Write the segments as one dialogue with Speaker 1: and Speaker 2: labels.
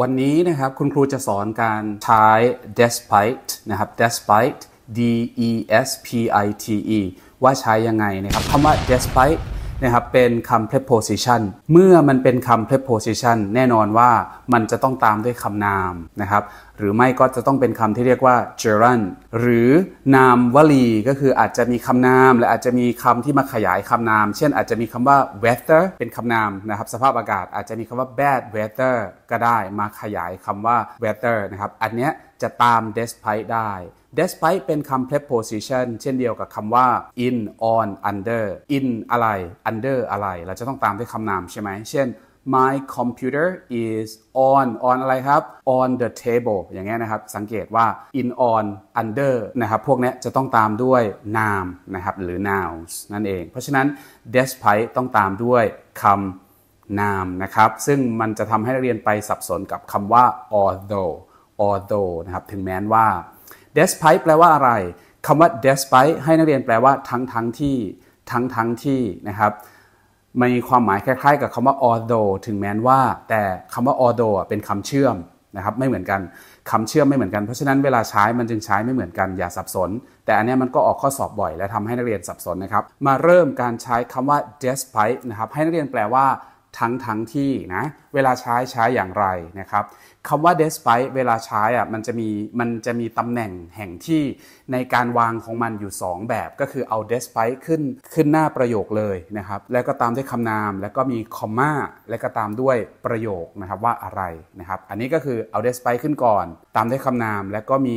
Speaker 1: วันนี้นะครับ คุณครูจะสอนการใช้ despite นะครับ despite D E S P I T E ว่าใช้ยังไงนะครับคำว่า despite นะครับเป็นคำ preposition เมื่อมันเป็นคำ preposition แน่นอนว่ามันจะต้องตามด้วยคำนามนะครับหรือไม่ก็จะต้องเป็นคำที่เรียกว่า gerund หรือนามวลีก็คืออาจจะมีคำนาม และอาจจะมีคำที่มาขยายคำนาม เช่นอาจจะมีคำว่า weather เป็นคำนามนะครับ สภาพอากาศอาจจะมีคำว่า bad weather ก็ได้มาขยายคำว่า weather นะครับอันเนี้ยจะตาม despite ได้ despite เป็นคำ preposition เช่นเดียวกับคำว่า in on under in อะไร under อะไร เราจะต้องตามด้วยคำนามใช่ไหม เช่น my computer is on on อะไรครับ on the table อย่างเงี้ยนะครับ สังเกตว่า in on under นะครับ พวกนี้จะต้องตามด้วยนามนะครับ หรือ nouns นั่นเอง เพราะฉะนั้น despite ต้องตามด้วยคำนามนะครับ ซึ่งมันจะทำให้เรียนไปสับสนกับคำว่า although although นะครับถึงแม้นว่า despite แปลว่าอะไรคำว่า despite ให้นักเรียนแปลว่าทั้งทั้งที่ทั้งทั้งที่นะครับมีความหมายคล้ายๆ กับคำว่า although ถึงแม้นว่า แต่คำว่า although เป็นคำเชื่อมนะครับไม่เหมือนกันคำเชื่อมไม่เหมือนกัน เพราะฉะนั้นเวลาใช้มันจึงใช้ไม่เหมือนกันอย่าสับสน แต่อันนี้มันก็ออกข้อสอบบ่อย และทำให้นักเรียนสับสนนะครับมาเริ่มการใช้คำว่า despite นะครับให้นักเรียนแปลว่าทั้งทั้งที่นะเวลาใช้ใช้อย่างไรนะครับคำว่า despite เวลาใช้อ่ะมันจะมีมันจะมีตำแหน่งแห่งที่ในการวางของมันอยู่ 2 แบบก็คือเอา despite ขึ้นขึ้นหน้าประโยคเลยนะครับ แล้วก็ตามด้วยคำนาม แล้วก็มีคอมมาแล้วก็ตามด้วยประโยคนะครับว่าอะไรนะครับ อันนี้ก็คือเอา despite ขึ้นก่อน ตามด้วยคำนามแล้วก็มี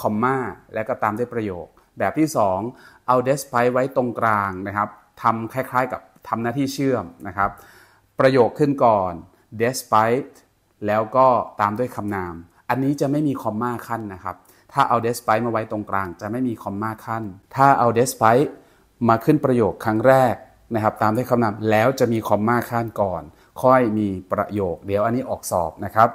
Speaker 1: คอมมาแล้วก็ตามด้วยประโยค แบบที่ 2เอา despite ไว้ตรงกลางนะครับทำคล้าย ๆ กับทำหน้าที่เชื่อมนะครับประโยคขึ้นก่อน despite แล้วก็ตามด้วยคำนาม อันนี้จะไม่มีคอมมาขั้นนะครับ ถ้าเอา despite มาไว้ตรงกลางจะไม่มีคอมมาขั้นถ้าเอา despite มาขึ้นประโยคครั้งแรกนะครับ ตามด้วยคำนามแล้วจะมีคอมมาขั้นก่อน ค่อยมีประโยค เดี๋ยวอันนี้ออกสอบนะครับ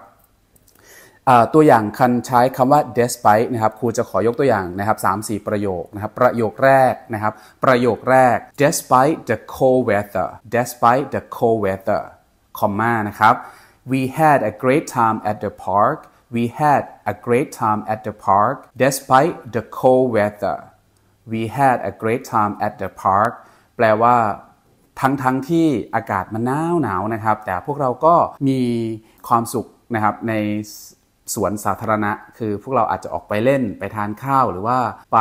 Speaker 1: ตัวอย่างคันใช้คำว่า despite นะครับ ครูจะขอยกตัวอย่างนะครับ3 4 ประโยคนะครับประโยคแรกนะครับ ประโยคแรก despite the cold weather despite the cold weather คอมมานะครับ we had a great time at the park we had a great time at the park despite the cold weather we had a great time at the park แปลว่าทั้งๆทที่อากาศมันหนาวหนาวนะครับ แต่พวกเราก็มีความสุขนะครับในสวนสาธารณะคือพวกเราอาจจะออกไปเล่นไปทานข้าว หรือว่าไป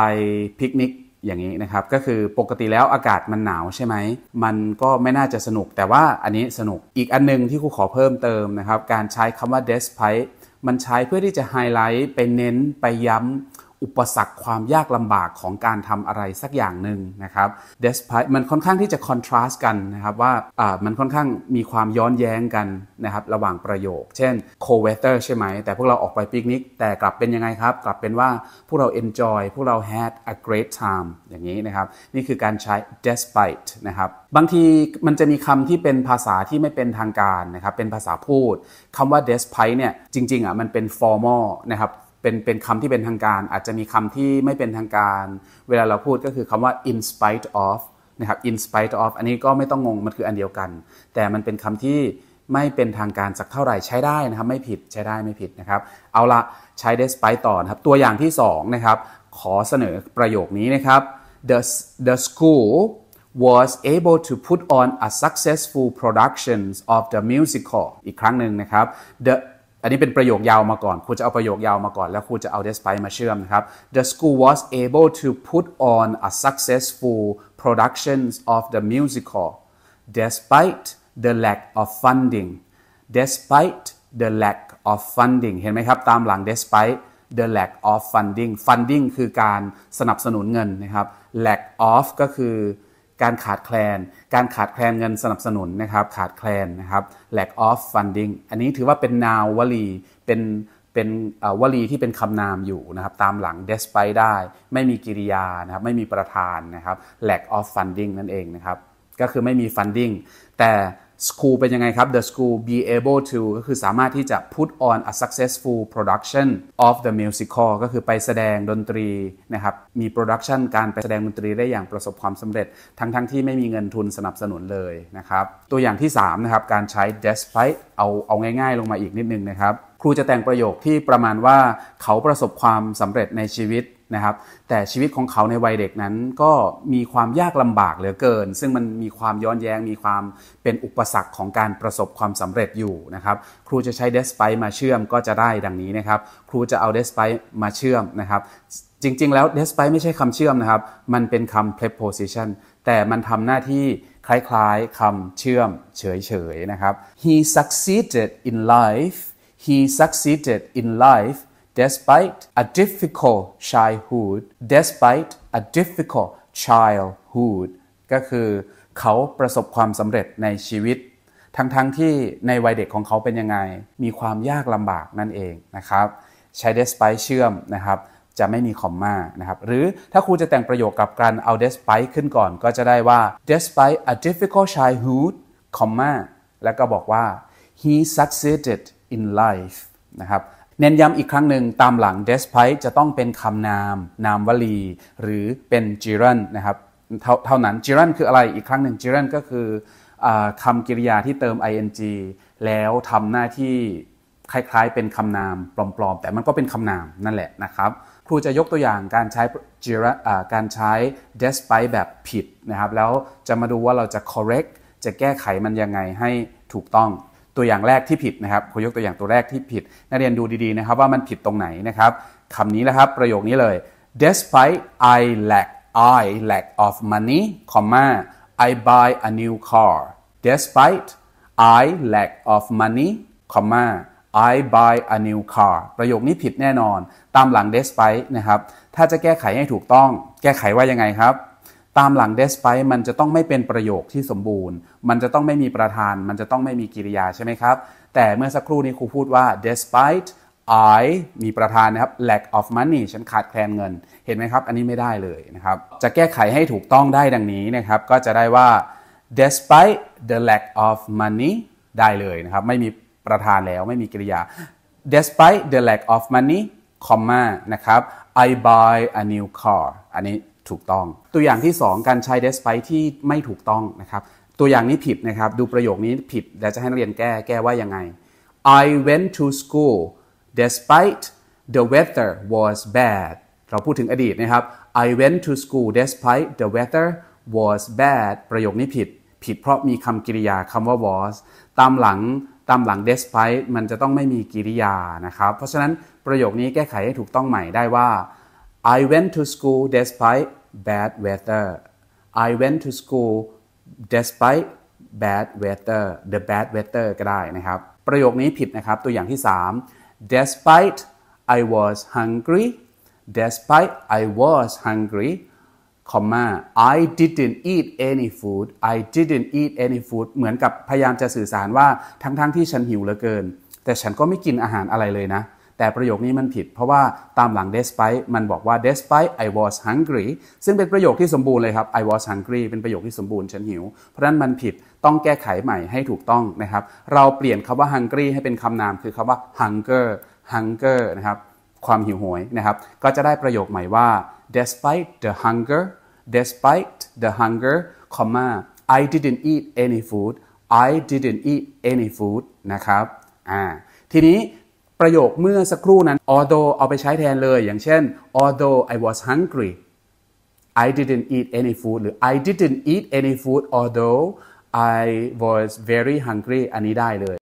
Speaker 1: ปิกนิกอย่างนี้นะครับ ก็คือปกติแล้วอากาศมันหนาวใช่ไหม มันก็ไม่น่าจะสนุก แต่ว่าอันนี้สนุกอีกอันนึงที่ครูขอเพิ่มเติมนะครับ การใช้คำว่า despite มันใช้เพื่อที่จะไฮไลท์ไปเน้นไปย้ำอุปสรรคความยากลำบากของการทำอะไรสักอย่างหนึ่งนะครับ despite มันค่อนข้างที่จะ contrast กันนะครับ ว่า่ามันค่อนข้างมีความย้อนแย้งกันนะครับระหว่างประโยค เช่น cold weather ใช่ไหม แต่พวกเราออกไปปิกนิก แต่กลับเป็นยังไงครับ กลับเป็นว่าพวกเรา enjoy พวกเรา had a great time อย่างนี้นะครับ นี่คือการใช้ despite นะครับบางทีมันจะมีคำที่เป็นภาษาที่ไม่เป็นทางการนะครับ เป็นภาษาพูดคำว่า despite เนี่ยจริง ๆอ่ะมันเป็น formal นะครับเป็นเป็นคำที่เป็นทางการอาจจะมีคำที่ไม่เป็นทางการเวลาเราพูดก็คือคำว่า in spite of นะครับ in spite of อันนี้ก็ไม่ต้องงงมันคืออันเดียวกัน แต่มันเป็นคำที่ไม่เป็นทางการสักเท่าไหร่ใช้ได้นะครับไม่ผิดใช้ได้ไม่ผิดนะครับ เอาละใช้ despite ต่อนะครับตัวอย่างที่2นะครับขอเสนอประโยคนี้นะครับ the the school was able to put on a successful production of the musical อีกครั้งหนึ่งนะครับ the อันนี้เป็นประโยคยาวมาก่อนครูจะเอาประโยคยาวมาก่อน แล้วครูจะเอา despite มาเชื่อมนะครับ The school was able to put on a successful production of the musical despite the lack of funding despite the lack of funding เห็นไหมครับ ตามหลัง despite the lack of funding funding คือการสนับสนุนเงินนะครับ lack of ก็คือการขาดแคลน การขาดแคลนเงินสนับสนุนนะครับ ขาดแคลนนะครับ lack of funding อันนี้ถือว่าเป็นนาววลี เป็น เป็นวลีที่เป็นคำนามอยู่นะครับ ตามหลัง despite ได้ ไม่มีกิริยานะครับ ไม่มีประธานนะครับ lack of funding นั่นเองนะครับ ก็คือไม่มี funding แต่ school เป็นยังไงครับ the school be able to ก็คือสามารถที่จะ put on a successful production of the musical ก็คือไปแสดงดนตรีนะครับ มี production การไปแสดงดนตรีได้อย่างประสบความสำเร็จ ทั้งๆทที่ไม่มีเงินทุนสนับสนุนเลยนะครับ ตัวอย่างที่3นะครับ การใช้ despite เอาเอาง่ายๆ ลงมาอีกนิดนึงนะครับครูจะแต่งประโยคที่ประมาณว่าเขาประสบความสำเร็จในชีวิตนะครับ แต่ชีวิตของเขาในวัยเด็กนั้นก็มีความยากลำบากเหลือเกิน ซึ่งมันมีความย้อนแยง้ง มีความเป็นอุปสรรคของการประสบความสำเร็จอยู่นะครับ ครูจะใช้เดสไปมาเชื่อมก็จะได้ดังนี้นะครับ ครูจะเอาเดสไปมาเชื่อมนะครับ จริง ๆ แล้วเดสไปไม่ใช่คำเชื่อมนะครับ มันเป็นคำ preposition แต่มันทำหน้าที่คล้ายๆคำเชื่อมเฉยๆ นะครับ he succeeded in life he succeeded in life despite a difficult childhood despite a difficult childhood ก็คือเขาประสบความสำเร็จในชีวิต ทั้งๆทที่ในวัยเด็กของเขาเป็นยังไง มีความยากลำบากนั่นเองนะครับ ใช้ despite เชื่อมนะครับ จะไม่มีคอมมานะครับ หรือถ้าครูจะแต่งประโยคกับการเอา despite ขึ้นก่อนก็จะได้ว่า despite a difficult childhood, comma แล้วก็บอกว่า he succeeded in life นะครับเน้นย้ำอีกครั้งหนึ่งตามหลัง despite จะต้องเป็นคำนามนามวลี หรือเป็น gerund นะครับ เท่าเท่านั้น gerund คืออะไรอีกครั้งหนึ่ง gerund ก็คืออคำกริยาที่เติม ing แล้วทำหน้าที่คล้ายๆเป็นคำนามปลอมๆ แต่มันก็เป็นคำนามนั่นแหละนะครับ ครูจะยกตัวอย่างการใช้ r การใช้ despite แบบผิดนะครับแล้วจะมาดูว่าเราจะ correct จะแก้ไขมันยังไงให้ถูกต้องตัวอย่างแรกที่ผิดนะครับขอยกตัวอย่างตัวแรกที่ผิดนักเรียนดูดีๆนะครับว่ามันผิดตรงไหนนะครับคำนี้นะครับประโยคนี้เลย despite I lack I lack of money comma I buy a new car despite I lack of money comma I buy a new car ประโยคนี้ผิดแน่นอนตามหลัง despite นะครับ ถ้าจะแก้ไขให้ถูกต้อง แก้ไขว่ายังไงครับตามหลังเดสไปมันจะต้องไม่เป็นประโยคที่สมบูรณ์ มันจะต้องไม่มีประธาน มันจะต้องไม่มีกิริยาใช่ไหมครับ แต่เมื่อสักครู่นี้ครูพูดว่า despite I มีประธานนะครับ lack of money ฉันขาดแคลนเงิน เห็นไหมครับ อันนี้ไม่ได้เลยนะครับ จะแก้ไขให้ถูกต้องได้ดังนี้นะครับ ก็จะได้ว่า despite the lack of money ได้เลยนะครับ ไม่มีประธานแล้วไม่มีกิริยา despite the lack of money comma นะครับ I buy a new car อันนี้ถูกต้อง ตัวอย่างที่ 2การใช้ despite ที่ไม่ถูกต้องนะครับตัวอย่างนี้ผิดนะครับดูประโยคนี้ผิดแลวจะให้นักเรียนแก้แก้ว่ายังไง I went to school despite the weather was bad เราพูดถึงอดีตนะครับ I went to school despite the weather was bad ประโยคนี้ผิดผิดเพราะมีคำกริยาคำว่า was ตามหลังตามหลัง despite มันจะต้องไม่มีกริยานะครับ เพราะฉะนั้นประโยคนี้แก้ไขให้ถูกต้องใหม่ได้ว่า I went to school despite bad weather I went to school despite bad weather the bad weather ก็ได้นะครับ ประโยคนี้ผิดนะครับ ตัวอย่างที่ 3 despite I was hungry despite I was hungry comma I didn't eat any food I didn't eat any food เหมือนกับพยายามจะสื่อสารว่าทั้ง ๆทที่ฉันหิวเหลือเกิน แต่ฉันก็ไม่กินอาหารอะไรเลยนะแต่ประโยคนี้มันผิดเพราะว่าตามหลัง despite มันบอกว่า despite I was hungry ซึ่งเป็นประโยคที่สมบูรณ์เลยครับ I was hungry เป็นประโยคที่สมบูรณ์ฉันหิว เพราะนั้นมันผิดต้องแก้ไขใหม่ให้ถูกต้องนะครับ เราเปลี่ยนคำว่า hungry ให้เป็นคำนามคือคำว่า hunger hunger นะครับความหิวโหยนะครับ ก็จะได้ประโยคใหม่ว่า despite the hunger despite the hunger comma I didn't eat any food I didn't eat any food นะครับอ่าทีนี้ประโยคเมื่อสักครู่นั้น although เอาไปใช้แทนเลย อย่างเช่น although I was hungry I didn't eat any food หรือ I didn't eat any food although I was very hungry อันนี้ได้เลย